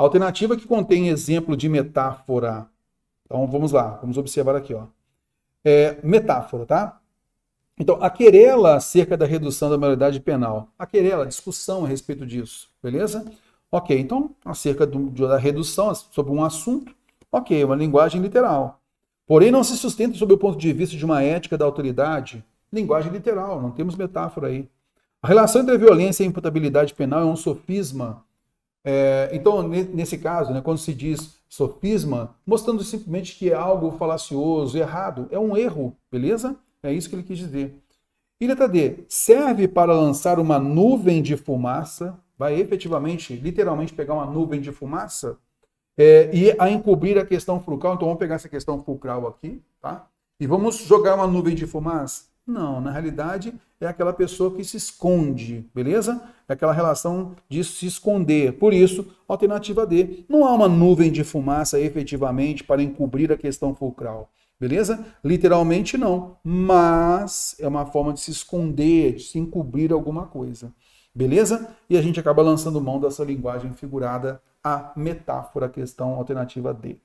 alternativa que contém exemplo de metáfora. Então vamos lá, vamos observar aqui. Ó. É, metáfora, tá? Então, a querela acerca da redução da maioridade penal. A querela, a discussão a respeito disso, beleza? Ok, então, acerca do, da redução sobre um assunto, ok, uma linguagem literal. Porém, não se sustenta sob o ponto de vista de uma ética da autoridade. Linguagem literal, não temos metáfora aí. A relação entre a violência e a imputabilidade penal é um sofisma é, então, nesse caso, né, quando se diz sofisma, mostrando simplesmente que é algo falacioso, errado, é um erro, beleza? É isso que ele quis dizer. E letra D, serve para lançar uma nuvem de fumaça, vai efetivamente, literalmente pegar uma nuvem de fumaça é, e a encobrir a questão fulcral. Então vamos pegar essa questão fulcral aqui, tá? E vamos jogar uma nuvem de fumaça não, na realidade é aquela pessoa que se esconde, beleza? É aquela relação de se esconder. Por isso, alternativa D. Não há uma nuvem de fumaça efetivamente para encobrir a questão fulcral, beleza? Literalmente não, mas é uma forma de se esconder, de se encobrir alguma coisa, beleza? E a gente acaba lançando mão dessa linguagem figurada, a metáfora, questão alternativa D.